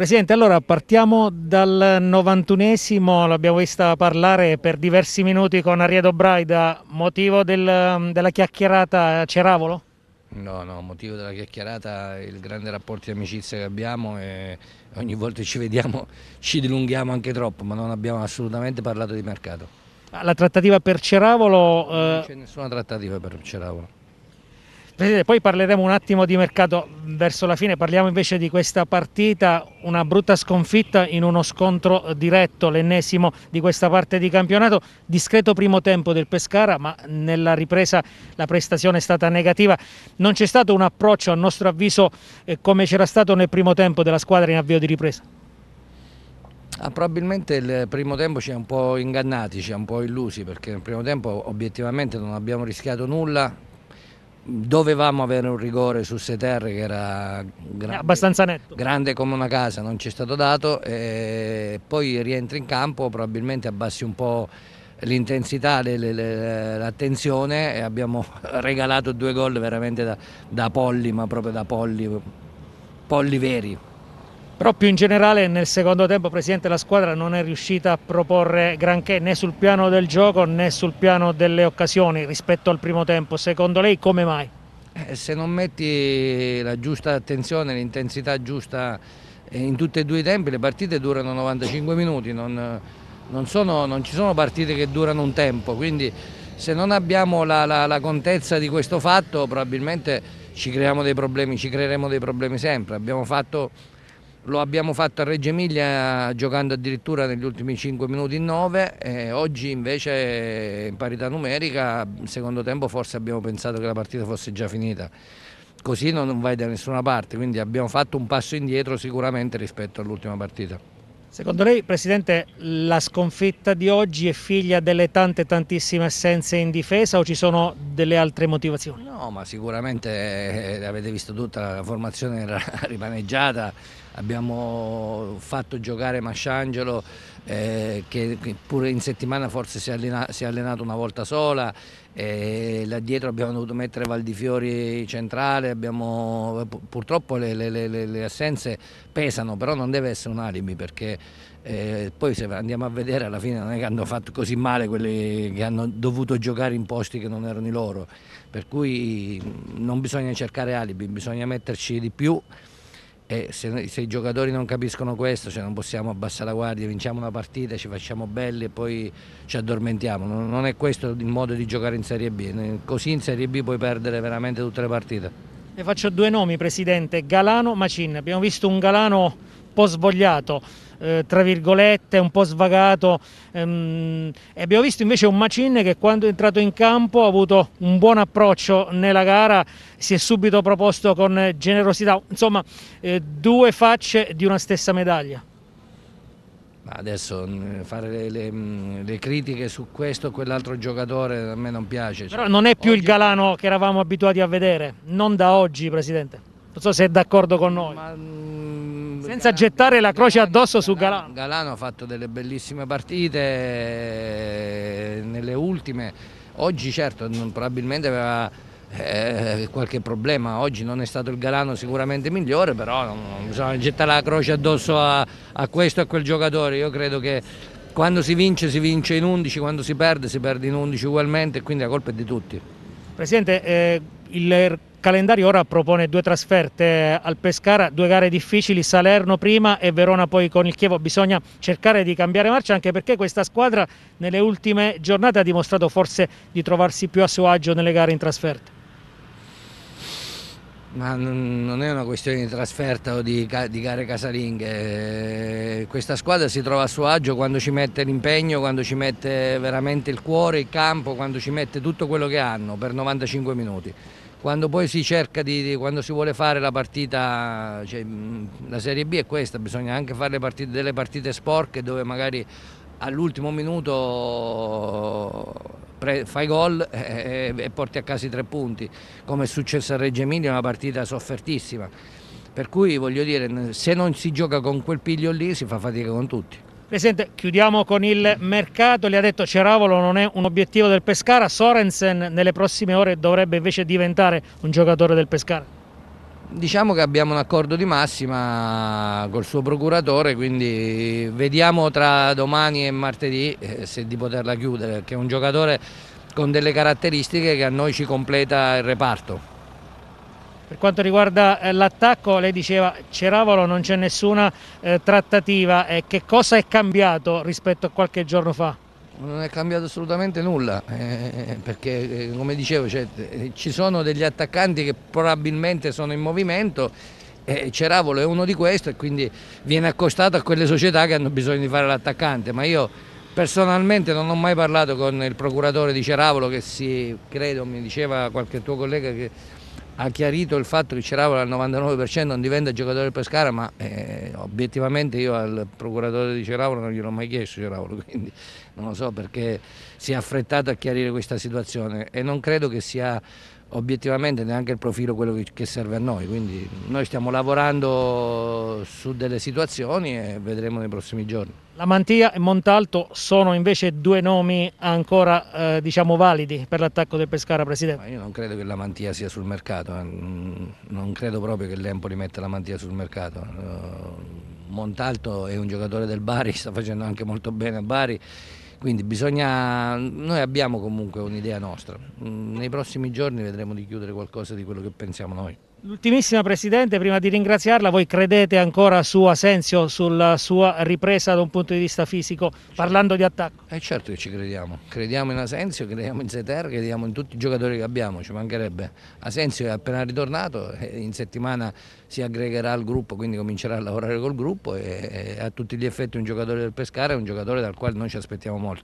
Presidente, allora partiamo dal 91esimo, l'abbiamo vista parlare per diversi minuti con Ariedo Braida, motivo del, della chiacchierata Ceravolo? No, no, motivo della chiacchierata è il grande rapporto di amicizia che abbiamo e ogni volta che ci vediamo ci dilunghiamo anche troppo, ma non abbiamo assolutamente parlato di mercato. La trattativa per Ceravolo... Eh, non c'è nessuna trattativa per Ceravolo. Presidente, poi parleremo un attimo di mercato verso la fine, parliamo invece di questa partita, una brutta sconfitta in uno scontro diretto, l'ennesimo di questa parte di campionato, discreto primo tempo del Pescara, ma nella ripresa la prestazione è stata negativa, non c'è stato un approccio a nostro avviso eh, come c'era stato nel primo tempo della squadra in avvio di ripresa? Ah, probabilmente il primo tempo ci ha un po' ingannati, ci ha un po' illusi perché nel primo tempo obiettivamente non abbiamo rischiato nulla dovevamo avere un rigore su Seterre che era grande, grande, come una casa, non ci è stato dato, poi rientri in campo, probabilmente abbassi un po' l'intensità, l'attenzione e abbiamo regalato due gol veramente da, da polli, ma proprio da polli, polli veri però più in generale nel secondo tempo Presidente la squadra non è riuscita a proporre granché né sul piano del gioco né sul piano delle occasioni rispetto al primo tempo, secondo lei come mai? Eh, se non metti la giusta attenzione, l'intensità giusta eh, in tutti e due i tempi le partite durano 95 minuti, non, non, sono, non ci sono partite che durano un tempo, quindi se non abbiamo la, la, la contezza di questo fatto probabilmente ci, creiamo dei problemi, ci creeremo dei problemi sempre, abbiamo fatto lo abbiamo fatto a Reggio Emilia giocando addirittura negli ultimi 5 minuti in 9 e oggi invece in parità numerica, secondo tempo forse abbiamo pensato che la partita fosse già finita. Così non vai da nessuna parte, quindi abbiamo fatto un passo indietro sicuramente rispetto all'ultima partita. Secondo lei, Presidente, la sconfitta di oggi è figlia delle tante tantissime assenze in difesa o ci sono delle altre motivazioni? No, ma sicuramente eh, avete visto tutta la formazione era rimaneggiata, abbiamo fatto giocare Masciangelo eh, che, pure in settimana forse si è, allena, si è allenato una volta sola, eh, là dietro abbiamo dovuto mettere Valdifiori centrale, abbiamo, purtroppo le, le, le, le assenze pesano, però non deve essere un alibi perché eh, poi se andiamo a vedere alla fine non è che hanno fatto così male quelli che hanno dovuto giocare in posti che non erano i loro, per cui non bisogna cercare alibi, bisogna metterci di più e se, se i giocatori non capiscono questo, cioè non possiamo abbassare la guardia, vinciamo una partita, ci facciamo belli e poi ci addormentiamo, non, non è questo il modo di giocare in Serie B, così in Serie B puoi perdere veramente tutte le partite. Le faccio due nomi Presidente, Galano, Macin, abbiamo visto un Galano un po' svogliato, eh, tra virgolette, un po' svagato. Ehm, e abbiamo visto invece un Macin che quando è entrato in campo ha avuto un buon approccio nella gara, si è subito proposto con generosità. Insomma, eh, due facce di una stessa medaglia. Adesso mm, fare le, le, mm, le, critiche su questo o quell'altro giocatore a me non piace. Però non è più oggi... il Galano che eravamo abituati a vedere, non da oggi Presidente. Non so se è d'accordo con noi. Ma mm, senza gettare la croce addosso su Galano. Galano ha fatto delle bellissime partite eh, nelle ultime. Oggi certo probabilmente aveva eh, qualche problema, oggi non è stato il Galano sicuramente migliore, però non bisogna gettare la croce addosso a, a questo e a quel giocatore. Io credo che quando si vince si vince in 11, quando si perde si perde in 11 ugualmente, quindi la colpa è di tutti. Presidente, eh il calendario ora propone due trasferte al Pescara, due gare difficili, Salerno prima e Verona poi con il Chievo. Bisogna cercare di cambiare marcia anche perché questa squadra nelle ultime giornate ha dimostrato forse di trovarsi più a suo agio nelle gare in trasferta. Ma non è una questione di trasferta o di, di gare casalinghe, eh, questa squadra si trova a suo agio quando ci mette l'impegno, quando ci mette veramente il cuore, il campo, quando ci mette tutto quello che hanno per 95 minuti quando poi si cerca di, di, quando si vuole fare la partita, cioè, la Serie B è questa, bisogna anche fare partite, delle partite sporche dove magari all'ultimo minuto pre, fai gol e, e, porti a casa i tre punti, come è successo a Reggio Emilia, una partita soffertissima. Per cui voglio dire, se non si gioca con quel piglio lì si fa fatica con tutti. Presidente, chiudiamo con il mercato, le ha detto Ceravolo non è un obiettivo del Pescara, Sorensen nelle prossime ore dovrebbe invece diventare un giocatore del Pescara? Diciamo che abbiamo un accordo di massima col suo procuratore, quindi vediamo tra domani e martedì eh, se di poterla chiudere, perché è un giocatore con delle caratteristiche che a noi ci completa il reparto. Per quanto riguarda eh, l'attacco, lei diceva Ceravolo non c'è nessuna eh, trattativa. Eh, che cosa è cambiato rispetto a qualche giorno fa? Non è cambiato assolutamente nulla, eh, eh perché eh, come dicevo cioè, ci sono degli attaccanti che probabilmente sono in movimento e Ceravolo è uno di questi e quindi viene accostato a quelle società che hanno bisogno di fare l'attaccante, ma io Personalmente non ho mai parlato con il procuratore di Ceravolo che si, credo, mi diceva qualche tuo collega che ha chiarito il fatto che Ceravola al 99% non diventa giocatore del Pescara, ma eh, obiettivamente io al procuratore di Ceravola non gliel'ho mai chiesto Ceravola, quindi non lo so perché si è affrettato a chiarire questa situazione e non credo che sia obiettivamente neanche il profilo quello che serve a noi, quindi noi stiamo lavorando su delle situazioni e vedremo nei prossimi giorni. La Mantia e Montalto sono invece due nomi ancora eh, diciamo validi per l'attacco del Pescara, Presidente? Ma io non credo che la Mantia sia sul mercato, eh. mm, non credo proprio che l'Empoli metta la Mantia sul mercato. Eh, Montalto è un giocatore del Bari, sta facendo anche molto bene a Bari quindi bisogna, noi abbiamo comunque un'idea nostra, mm, nei prossimi giorni vedremo di chiudere qualcosa di quello che pensiamo noi. L'ultimissima Presidente, prima di ringraziarla, voi credete ancora su Asensio, sulla sua ripresa da un punto di vista fisico, parlando di attacco? Eh certo che ci crediamo, crediamo in Asensio, crediamo in Zeter, crediamo in tutti i giocatori che abbiamo, ci mancherebbe. Asensio è appena ritornato, in settimana si aggregherà al gruppo, quindi comincerà a lavorare col gruppo e a tutti gli effetti un giocatore del Pescara è un giocatore dal quale noi ci aspettiamo molto.